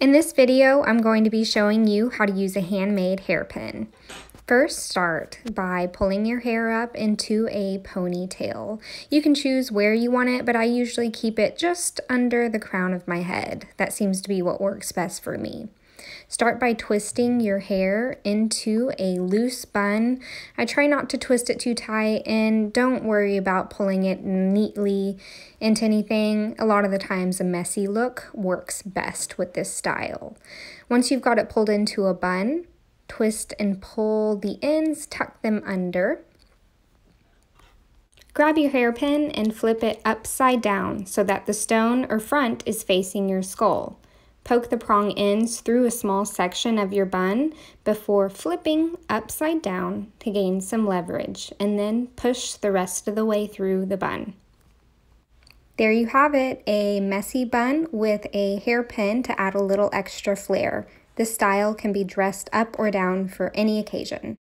In this video, I'm going to be showing you how to use a handmade hairpin. First, start by pulling your hair up into a ponytail. You can choose where you want it, but I usually keep it just under the crown of my head. That seems to be what works best for me. Start by twisting your hair into a loose bun. I try not to twist it too tight and don't worry about pulling it neatly into anything. A lot of the times a messy look works best with this style. Once you've got it pulled into a bun, twist and pull the ends, tuck them under. Grab your hairpin and flip it upside down so that the stone or front is facing your skull. Poke the prong ends through a small section of your bun before flipping upside down to gain some leverage and then push the rest of the way through the bun. There you have it, a messy bun with a hairpin to add a little extra flair. This style can be dressed up or down for any occasion.